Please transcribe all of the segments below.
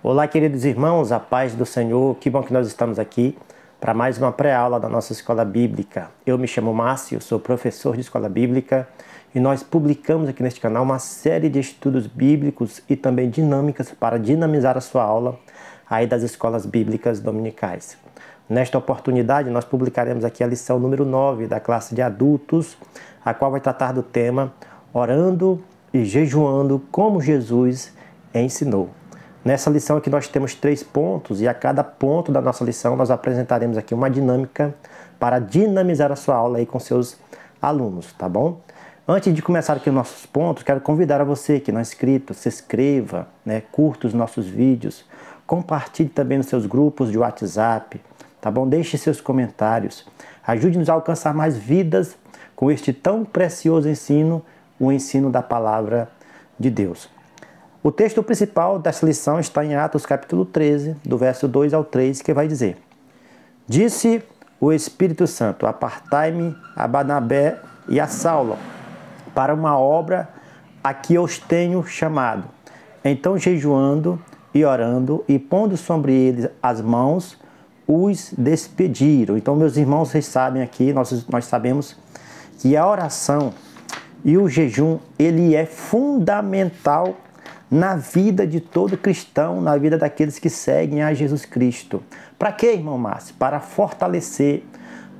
Olá, queridos irmãos, a paz do Senhor. Que bom que nós estamos aqui para mais uma pré-aula da nossa escola bíblica. Eu me chamo Márcio, sou professor de escola bíblica e nós publicamos aqui neste canal uma série de estudos bíblicos e também dinâmicas para dinamizar a sua aula aí das escolas bíblicas dominicais. Nesta oportunidade, nós publicaremos aqui a lição número 9 da classe de adultos, a qual vai tratar do tema Orando e jejuando como Jesus ensinou. Nessa lição aqui nós temos três pontos e a cada ponto da nossa lição nós apresentaremos aqui uma dinâmica para dinamizar a sua aula aí com seus alunos, tá bom? Antes de começar aqui os nossos pontos, quero convidar a você que não é inscrito, se inscreva, né, curta os nossos vídeos, compartilhe também nos seus grupos de WhatsApp, tá bom? Deixe seus comentários, ajude-nos a alcançar mais vidas com este tão precioso ensino, o ensino da palavra de Deus. O texto principal dessa lição está em Atos capítulo 13, do verso 2 ao 3, que vai dizer: Disse o Espírito Santo: Apartai-me a Barnabé e a Saulo para uma obra a que os tenho chamado. Então, jejuando e orando e pondo sobre eles as mãos, os despediram. Então, meus irmãos, vocês sabem aqui, nós, nós sabemos que a oração e o jejum ele é fundamental na vida de todo cristão, na vida daqueles que seguem a Jesus Cristo. Para quê, irmão Márcio? Para fortalecer,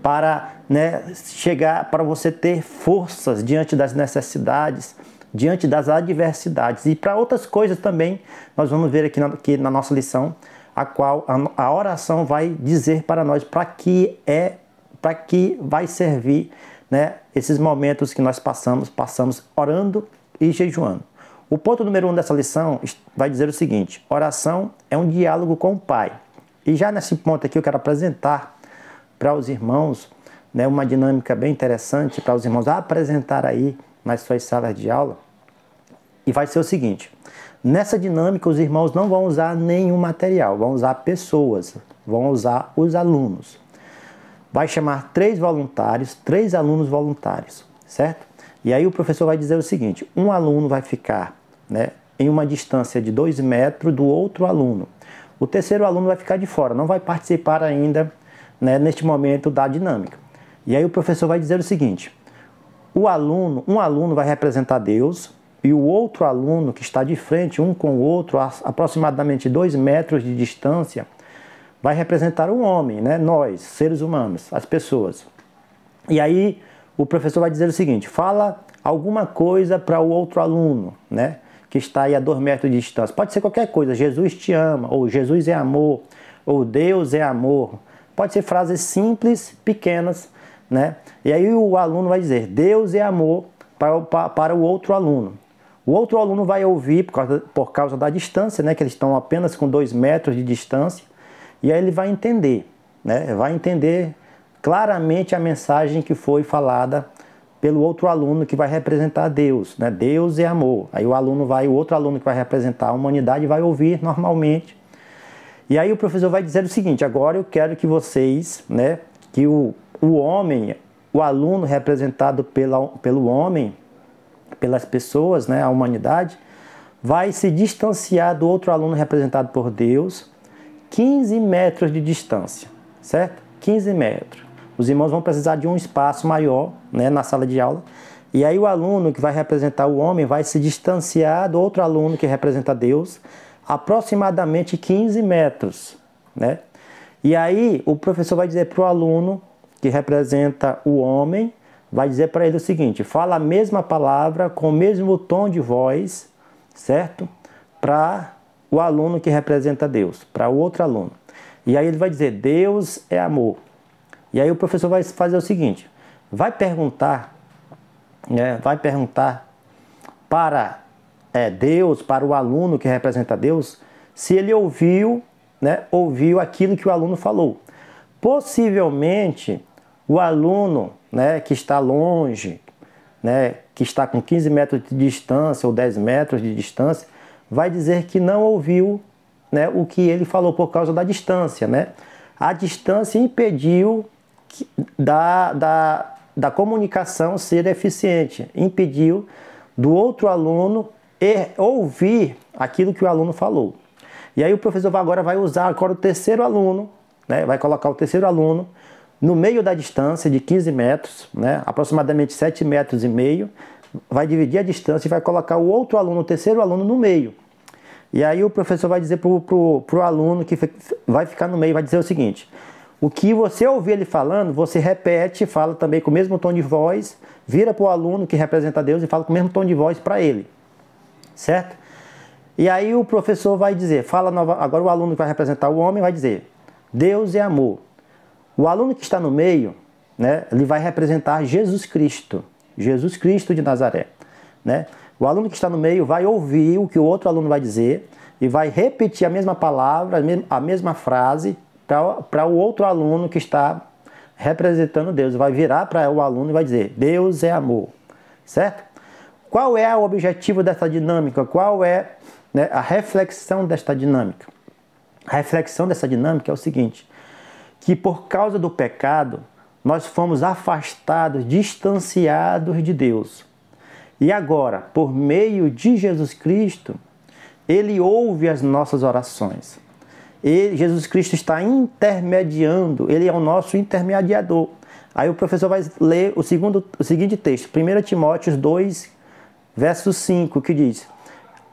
para né, chegar, para você ter forças diante das necessidades, diante das adversidades e para outras coisas também. Nós vamos ver aqui na, aqui na nossa lição a qual a, a oração vai dizer para nós para que é, para que vai servir, né, esses momentos que nós passamos, passamos orando e jejuando. O ponto número um dessa lição vai dizer o seguinte: oração é um diálogo com o Pai. E já nesse ponto aqui eu quero apresentar para os irmãos né, uma dinâmica bem interessante para os irmãos apresentar aí nas suas salas de aula. E vai ser o seguinte: nessa dinâmica, os irmãos não vão usar nenhum material, vão usar pessoas, vão usar os alunos. Vai chamar três voluntários, três alunos voluntários, certo? E aí o professor vai dizer o seguinte: um aluno vai ficar né, em uma distância de 2 metros do outro aluno. O terceiro aluno vai ficar de fora, não vai participar ainda né, neste momento da dinâmica. E aí o professor vai dizer o seguinte: o aluno, um aluno vai representar Deus e o outro aluno que está de frente um com o outro, a aproximadamente 2 metros de distância, vai representar o um homem, né? nós, seres humanos, as pessoas. E aí o professor vai dizer o seguinte: fala alguma coisa para o outro aluno, né? que está aí a dois metros de distância. Pode ser qualquer coisa, Jesus te ama, ou Jesus é amor, ou Deus é amor. Pode ser frases simples, pequenas, né? E aí o aluno vai dizer, Deus é amor para, para, para o outro aluno. O outro aluno vai ouvir por causa, por causa da distância, né? Que eles estão apenas com dois metros de distância. E aí ele vai entender, né? Vai entender claramente a mensagem que foi falada pelo outro aluno que vai representar Deus, né? Deus é amor. Aí o aluno vai, o outro aluno que vai representar a humanidade vai ouvir normalmente. E aí o professor vai dizer o seguinte: agora eu quero que vocês, né, que o, o homem, o aluno representado pela, pelo homem, pelas pessoas, né, a humanidade, vai se distanciar do outro aluno representado por Deus 15 metros de distância, certo? 15 metros os irmãos vão precisar de um espaço maior né, na sala de aula. E aí o aluno que vai representar o homem vai se distanciar do outro aluno que representa Deus aproximadamente 15 metros, né? E aí o professor vai dizer para o aluno que representa o homem, vai dizer para ele o seguinte: fala a mesma palavra com o mesmo tom de voz, certo? Para o aluno que representa Deus, para o outro aluno. E aí ele vai dizer: Deus é amor. E aí o professor vai fazer o seguinte: vai perguntar, né, vai perguntar para é, Deus, para o aluno que representa Deus, se ele ouviu, né, ouviu aquilo que o aluno falou. Possivelmente o aluno né, que está longe, né, que está com 15 metros de distância ou 10 metros de distância, vai dizer que não ouviu né, o que ele falou por causa da distância. Né? A distância impediu da, da, da comunicação ser eficiente, impediu do outro aluno er, ouvir aquilo que o aluno falou. E aí o professor agora vai usar agora o terceiro aluno, né, vai colocar o terceiro aluno no meio da distância de 15 metros, né, aproximadamente 7 metros e meio, vai dividir a distância e vai colocar o outro aluno, o terceiro aluno, no meio. E aí o professor vai dizer para o aluno que vai ficar no meio, vai dizer o seguinte, o que você ouvir ele falando, você repete, fala também com o mesmo tom de voz, vira para o aluno que representa Deus e fala com o mesmo tom de voz para ele. Certo? E aí o professor vai dizer, fala nova, agora o aluno que vai representar o homem vai dizer: Deus é amor. O aluno que está no meio, né, ele vai representar Jesus Cristo, Jesus Cristo de Nazaré, né? O aluno que está no meio vai ouvir o que o outro aluno vai dizer e vai repetir a mesma palavra, a mesma frase para o outro aluno que está representando Deus. Vai virar para o aluno e vai dizer: Deus é amor, certo? Qual é o objetivo dessa dinâmica? Qual é né, a reflexão desta dinâmica? A reflexão dessa dinâmica é o seguinte: que por causa do pecado, nós fomos afastados, distanciados de Deus. E agora, por meio de Jesus Cristo, Ele ouve as nossas orações. Ele, Jesus Cristo está intermediando, ele é o nosso intermediador. Aí o professor vai ler o, segundo, o seguinte texto, 1 Timóteo 2, verso 5, que diz: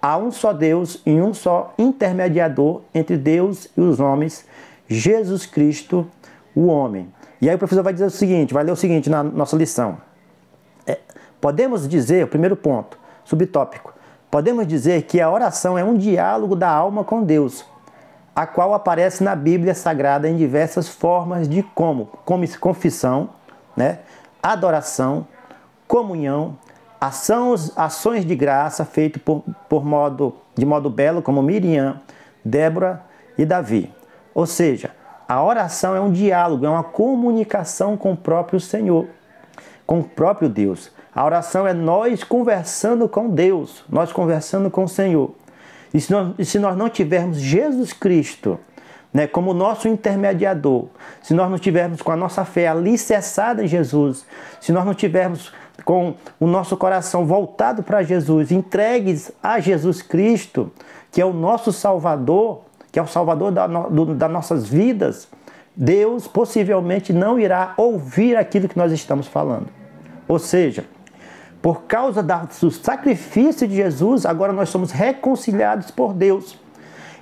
Há um só Deus e um só intermediador entre Deus e os homens, Jesus Cristo, o homem. E aí o professor vai dizer o seguinte, vai ler o seguinte na nossa lição. É, podemos dizer, primeiro ponto, subtópico, podemos dizer que a oração é um diálogo da alma com Deus a qual aparece na Bíblia Sagrada em diversas formas de como, como confissão, né? adoração, comunhão, ações, ações de graça feitas por, por modo, de modo belo, como Miriam, Débora e Davi. Ou seja, a oração é um diálogo, é uma comunicação com o próprio Senhor, com o próprio Deus. A oração é nós conversando com Deus, nós conversando com o Senhor. E se nós, e se nós não tivermos Jesus Cristo né, como nosso intermediador, se nós não tivermos com a nossa fé alicerçada em Jesus, se nós não tivermos com o nosso coração voltado para Jesus, entregues a Jesus Cristo, que é o nosso Salvador, que é o Salvador da, do, das nossas vidas, Deus possivelmente não irá ouvir aquilo que nós estamos falando. Ou seja, por causa do sacrifício de Jesus, agora nós somos reconciliados por Deus,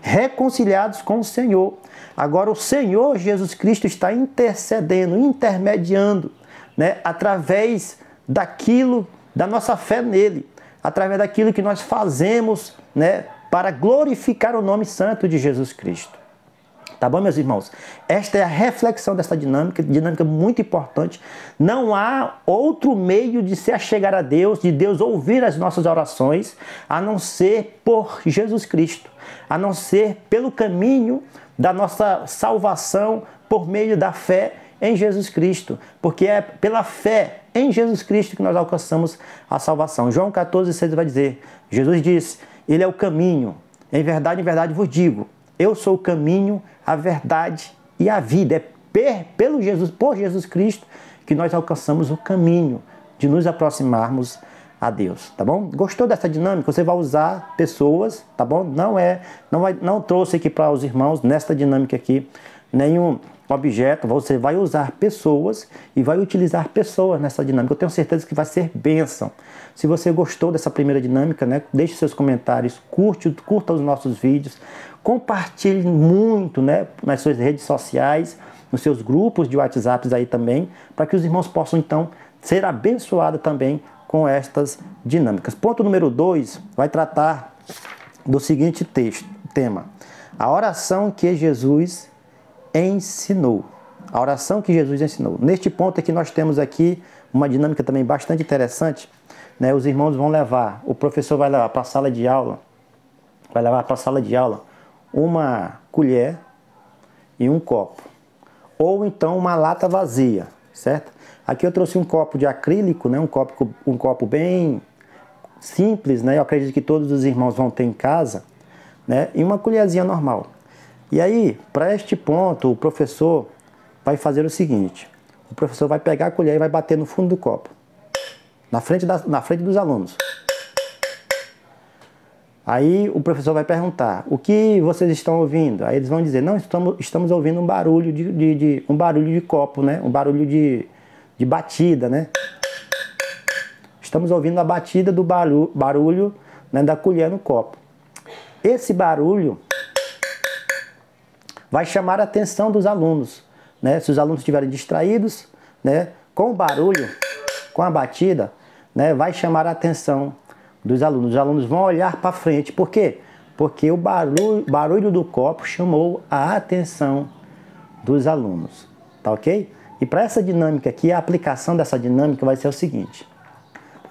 reconciliados com o Senhor. Agora o Senhor Jesus Cristo está intercedendo, intermediando, né, através daquilo, da nossa fé nele, através daquilo que nós fazemos, né, para glorificar o nome santo de Jesus Cristo. Tá bom, meus irmãos? Esta é a reflexão dessa dinâmica, dinâmica muito importante. Não há outro meio de se achegar a Deus, de Deus ouvir as nossas orações, a não ser por Jesus Cristo, a não ser pelo caminho da nossa salvação por meio da fé em Jesus Cristo, porque é pela fé em Jesus Cristo que nós alcançamos a salvação. João 14, 6 vai dizer: Jesus disse, Ele é o caminho. Em verdade, em verdade vos digo eu sou o caminho, a verdade e a vida. É per, pelo Jesus, por Jesus Cristo que nós alcançamos o caminho de nos aproximarmos a Deus, tá bom? Gostou dessa dinâmica? Você vai usar pessoas, tá bom? Não é, não, vai, não trouxe aqui para os irmãos nesta dinâmica aqui nenhum objeto, você vai usar pessoas e vai utilizar pessoas nessa dinâmica. Eu tenho certeza que vai ser bênção. Se você gostou dessa primeira dinâmica, né, deixe seus comentários, curte, curta os nossos vídeos, compartilhe muito né, nas suas redes sociais, nos seus grupos de WhatsApps aí também, para que os irmãos possam então ser abençoados também com estas dinâmicas. Ponto número 2 vai tratar do seguinte texto, tema: a oração que Jesus ensinou. A oração que Jesus ensinou. Neste ponto é que nós temos aqui uma dinâmica também bastante interessante. Né? Os irmãos vão levar, o professor vai levar para a sala de aula, vai levar para a sala de aula uma colher e um copo. Ou então uma lata vazia, certo? Aqui eu trouxe um copo de acrílico, né? um, copo, um copo bem simples, né? eu acredito que todos os irmãos vão ter em casa, né? e uma colherzinha normal. E aí, para este ponto, o professor vai fazer o seguinte: o professor vai pegar a colher e vai bater no fundo do copo, na frente, da, na frente dos alunos. Aí o professor vai perguntar: o que vocês estão ouvindo? Aí eles vão dizer: não, estamos, estamos ouvindo um barulho de, de, de um barulho de copo, né? Um barulho de, de batida, né? Estamos ouvindo a batida do barulho, barulho né, da colher no copo. Esse barulho vai chamar a atenção dos alunos. Né? Se os alunos estiverem distraídos, né? com o barulho, com a batida, né? vai chamar a atenção dos alunos. Os alunos vão olhar para frente. Por quê? Porque o barulho, barulho do copo chamou a atenção dos alunos. Tá ok? E para essa dinâmica aqui, a aplicação dessa dinâmica vai ser o seguinte.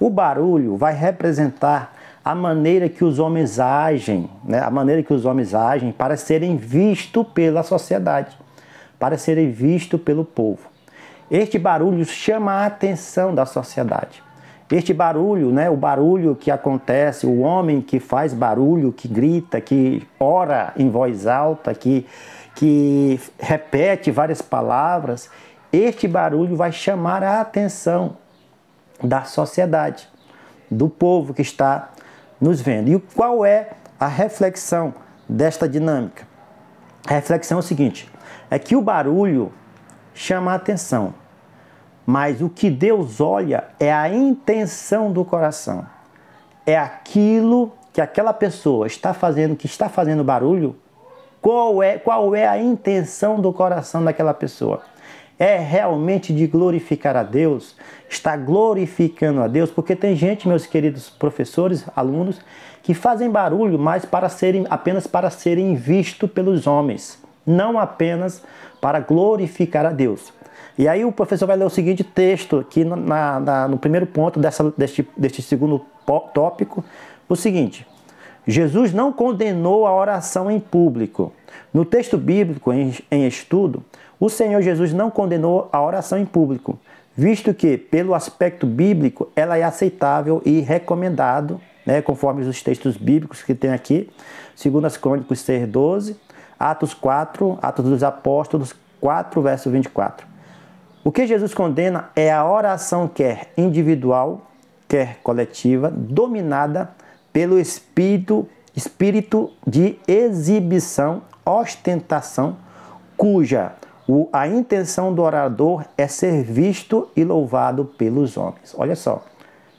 O barulho vai representar a maneira que os homens agem, né? a maneira que os homens agem para serem vistos pela sociedade, para serem vistos pelo povo. Este barulho chama a atenção da sociedade. Este barulho, né, o barulho que acontece, o homem que faz barulho, que grita, que ora em voz alta, que, que repete várias palavras, este barulho vai chamar a atenção da sociedade, do povo que está nos vendo. E qual é a reflexão desta dinâmica? A reflexão é o seguinte: é que o barulho chama a atenção, mas o que Deus olha é a intenção do coração. É aquilo que aquela pessoa está fazendo, que está fazendo barulho, qual é, qual é a intenção do coração daquela pessoa é realmente de glorificar a Deus, está glorificando a Deus, porque tem gente, meus queridos professores, alunos, que fazem barulho, mas para serem apenas para serem vistos pelos homens, não apenas para glorificar a Deus. E aí o professor vai ler o seguinte texto aqui na, na, no primeiro ponto dessa, deste, deste segundo tópico, o seguinte. Jesus não condenou a oração em público. No texto bíblico em, em estudo, o Senhor Jesus não condenou a oração em público, visto que, pelo aspecto bíblico, ela é aceitável e recomendado, né, conforme os textos bíblicos que tem aqui, segundo as Crônicas 6, 12, Atos 4, Atos dos Apóstolos 4, verso 24. O que Jesus condena é a oração quer individual, quer coletiva, dominada pelo espírito, espírito de exibição, ostentação, cuja o, a intenção do orador é ser visto e louvado pelos homens. Olha só,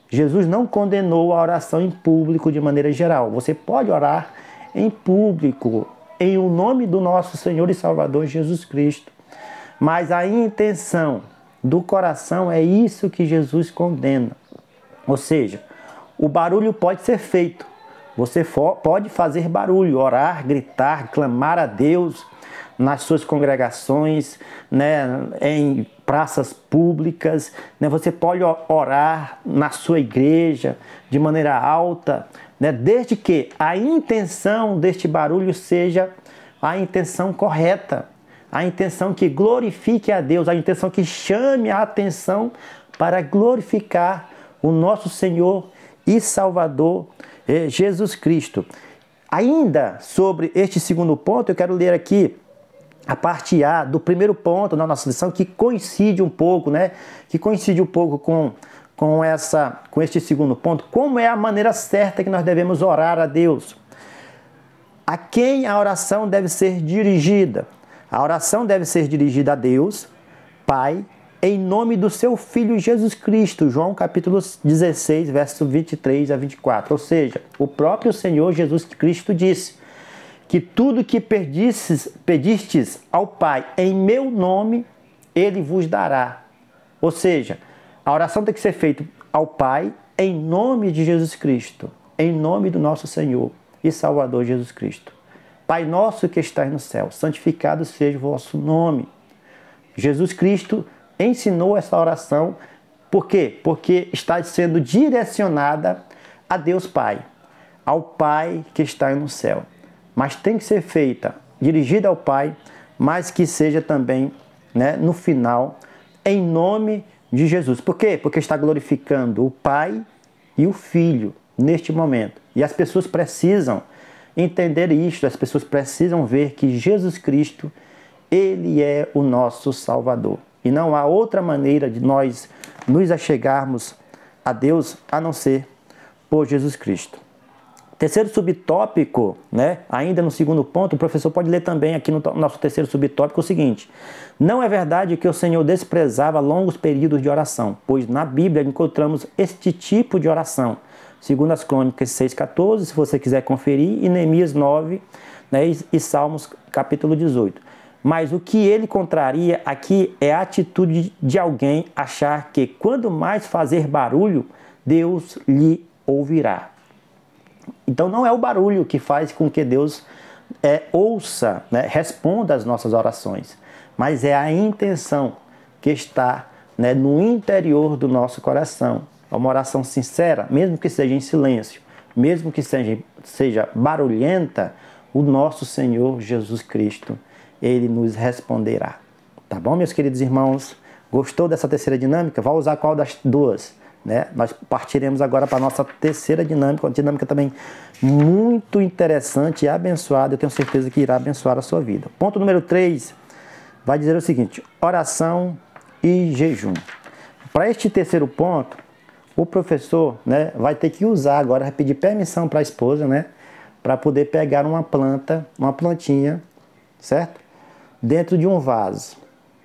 Jesus não condenou a oração em público de maneira geral. Você pode orar em público, em o nome do nosso Senhor e Salvador Jesus Cristo. Mas a intenção do coração é isso que Jesus condena. Ou seja, o barulho pode ser feito. Você pode fazer barulho, orar, gritar, clamar a Deus, nas suas congregações, né, em praças públicas, né, você pode orar na sua igreja de maneira alta, né, desde que a intenção deste barulho seja a intenção correta, a intenção que glorifique a Deus, a intenção que chame a atenção para glorificar o nosso Senhor e Salvador eh, Jesus Cristo. Ainda sobre este segundo ponto, eu quero ler aqui a parte A do primeiro ponto da nossa lição, que coincide um pouco, né? Que coincide um pouco com, com, essa, com este segundo ponto. Como é a maneira certa que nós devemos orar a Deus? A quem a oração deve ser dirigida? A oração deve ser dirigida a Deus, Pai, em nome do seu Filho Jesus Cristo. João capítulo 16, verso 23 a 24. Ou seja, o próprio Senhor Jesus Cristo disse que tudo que pedistes, pedistes ao Pai em meu nome, Ele vos dará. Ou seja, a oração tem que ser feita ao Pai em nome de Jesus Cristo, em nome do nosso Senhor e Salvador Jesus Cristo. Pai nosso que estás no céu, santificado seja o vosso nome. Jesus Cristo ensinou essa oração, por quê? Porque está sendo direcionada a Deus Pai, ao Pai que está no céu mas tem que ser feita dirigida ao Pai, mas que seja também, né, no final, em nome de Jesus. Por quê? Porque está glorificando o Pai e o Filho neste momento. E as pessoas precisam entender isto, as pessoas precisam ver que Jesus Cristo, ele é o nosso Salvador. E não há outra maneira de nós nos achegarmos a Deus a não ser por Jesus Cristo. Terceiro subtópico, né? ainda no segundo ponto, o professor pode ler também aqui no nosso terceiro subtópico o seguinte: Não é verdade que o Senhor desprezava longos períodos de oração, pois na Bíblia encontramos este tipo de oração. Segundo as Crônicas 6,14, se você quiser conferir, e Neemias 9 né? e Salmos capítulo 18. Mas o que ele contraria aqui é a atitude de alguém achar que quando mais fazer barulho, Deus lhe ouvirá. Então não é o barulho que faz com que Deus é, ouça, né, responda as nossas orações, mas é a intenção que está né, no interior do nosso coração. É uma oração sincera, mesmo que seja em silêncio, mesmo que seja, seja barulhenta, o nosso Senhor Jesus Cristo, ele nos responderá. Tá bom, meus queridos irmãos? Gostou dessa terceira dinâmica? Vai usar qual das duas? Né? Nós partiremos agora para a nossa terceira dinâmica, uma dinâmica também muito interessante e abençoada, eu tenho certeza que irá abençoar a sua vida. Ponto número 3 vai dizer o seguinte: oração e jejum. Para este terceiro ponto, o professor né, vai ter que usar agora, pedir permissão para a esposa, né? Para poder pegar uma planta, uma plantinha, certo? Dentro de um vaso,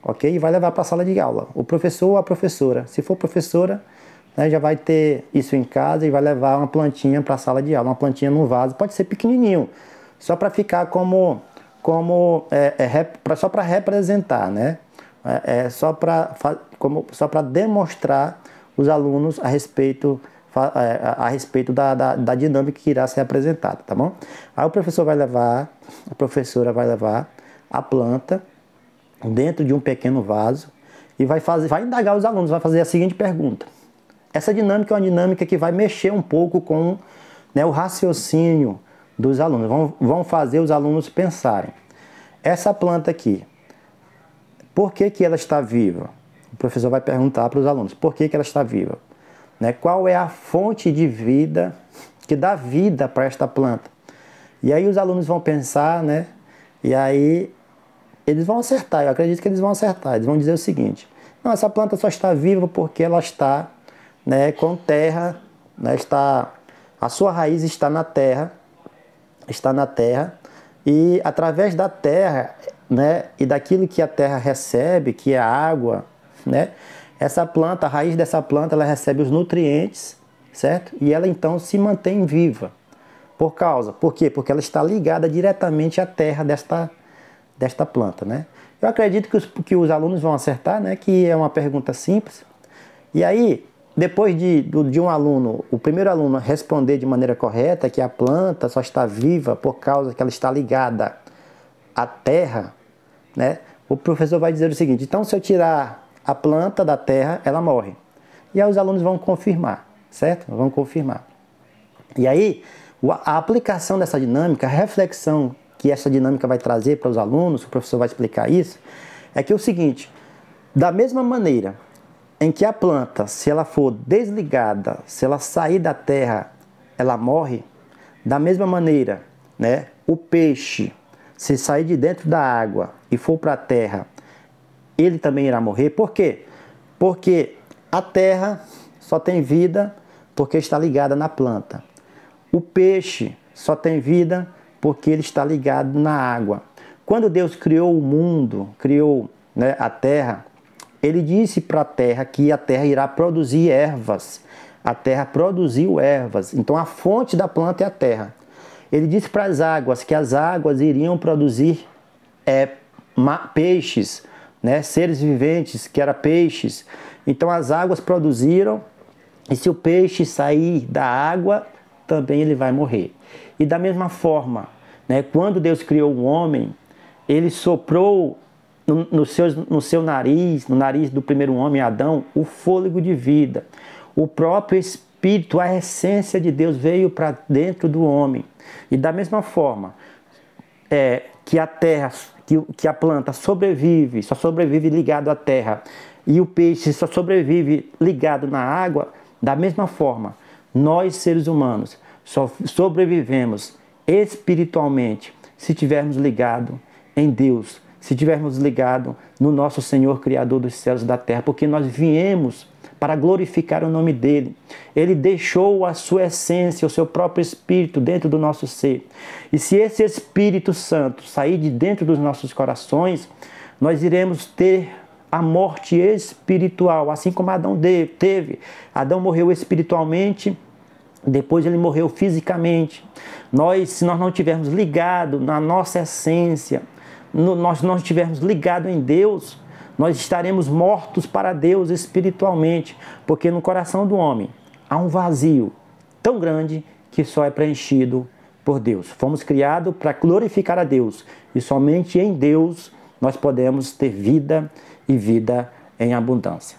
ok? E vai levar para a sala de aula. O professor ou a professora. Se for professora, né, já vai ter isso em casa e vai levar uma plantinha para a sala de aula, uma plantinha num vaso, pode ser pequenininho, só para ficar como, como é, é rep, só para representar, né? É, é só para só para demonstrar os alunos a respeito a, é, a, a respeito da, da, da, dinâmica que irá ser apresentada, tá bom? Aí o professor vai levar, a professora vai levar a planta dentro de um pequeno vaso e vai fazer, vai indagar os alunos, vai fazer a seguinte pergunta: essa dinâmica é uma dinâmica que vai mexer um pouco com né, o raciocínio dos alunos, vão, vão fazer os alunos pensarem. Essa planta aqui, por que, que ela está viva? O professor vai perguntar para os alunos, por que, que ela está viva? Né? Qual é a fonte de vida que dá vida para esta planta? E aí os alunos vão pensar, né? E aí eles vão acertar, eu acredito que eles vão acertar. Eles vão dizer o seguinte: não, essa planta só está viva porque ela está né, com terra, né, está, a sua raiz está na terra, está na terra, e através da terra né, e daquilo que a terra recebe, que é a água, né, essa planta, a raiz dessa planta, ela recebe os nutrientes, certo? E ela então se mantém viva. Por causa, por quê? Porque ela está ligada diretamente à terra desta, desta planta, né? Eu acredito que os, que os alunos vão acertar, né? Que é uma pergunta simples. E aí, depois de, de um aluno, o primeiro aluno responder de maneira correta que a planta só está viva por causa que ela está ligada à terra, né? o professor vai dizer o seguinte: então, se eu tirar a planta da terra, ela morre. E aí os alunos vão confirmar, certo? Vão confirmar. E aí, a aplicação dessa dinâmica, a reflexão que essa dinâmica vai trazer para os alunos, o professor vai explicar isso, é que é o seguinte: da mesma maneira em que a planta, se ela for desligada, se ela sair da terra, ela morre, da mesma maneira, né, o peixe, se sair de dentro da água e for para a terra, ele também irá morrer. Por quê? Porque a terra só tem vida porque está ligada na planta. O peixe só tem vida porque ele está ligado na água. Quando Deus criou o mundo, criou né, a terra, ele disse para a terra que a terra irá produzir ervas. A terra produziu ervas. Então a fonte da planta é a terra. Ele disse para as águas que as águas iriam produzir é, peixes, né? seres viventes, que eram peixes. Então as águas produziram, e se o peixe sair da água, também ele vai morrer. E da mesma forma, né, quando Deus criou o homem, ele soprou no, no, seu, no seu nariz, no nariz do primeiro homem, Adão, o fôlego de vida. O próprio Espírito, a essência de Deus veio para dentro do homem. E da mesma forma é, que a terra, que, que a planta sobrevive, só sobrevive ligado à terra, e o peixe só sobrevive ligado na água, da mesma forma, nós seres humanos só sobrevivemos espiritualmente se tivermos ligado em Deus se tivermos ligado no nosso Senhor Criador dos céus e da terra, porque nós viemos para glorificar o nome dele. Ele deixou a sua essência, o seu próprio espírito dentro do nosso ser. E se esse Espírito Santo sair de dentro dos nossos corações, nós iremos ter a morte espiritual, assim como Adão teve. Adão morreu espiritualmente, depois ele morreu fisicamente. Nós, se nós não tivermos ligado na nossa essência, nós não estivermos ligados em Deus, nós estaremos mortos para Deus espiritualmente, porque no coração do homem há um vazio tão grande que só é preenchido por Deus. Fomos criados para glorificar a Deus e somente em Deus nós podemos ter vida e vida em abundância.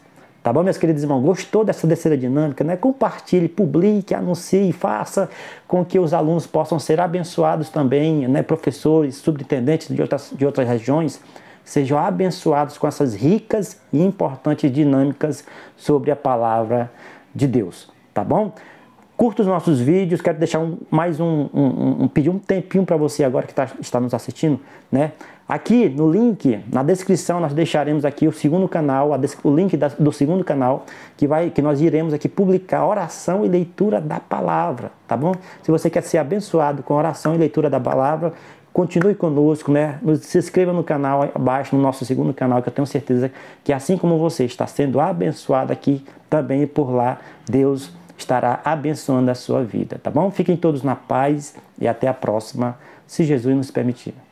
Tá bom, meus queridos irmãos? Gostou dessa terceira dinâmica? Né? Compartilhe, publique, anuncie, faça com que os alunos possam ser abençoados também, né? professores, subintendentes de outras, de outras regiões sejam abençoados com essas ricas e importantes dinâmicas sobre a palavra de Deus. Tá bom? Curta os nossos vídeos, quero deixar um, mais um, um, um, pedir um tempinho para você agora que tá, está nos assistindo, né? Aqui no link, na descrição, nós deixaremos aqui o segundo canal, o link da, do segundo canal, que, vai, que nós iremos aqui publicar oração e leitura da palavra, tá bom? Se você quer ser abençoado com oração e leitura da palavra, continue conosco, né? Se inscreva no canal abaixo, no nosso segundo canal, que eu tenho certeza que assim como você está sendo abençoado aqui, também por lá, Deus estará abençoando a sua vida, tá bom? Fiquem todos na paz e até a próxima, se Jesus nos permitir.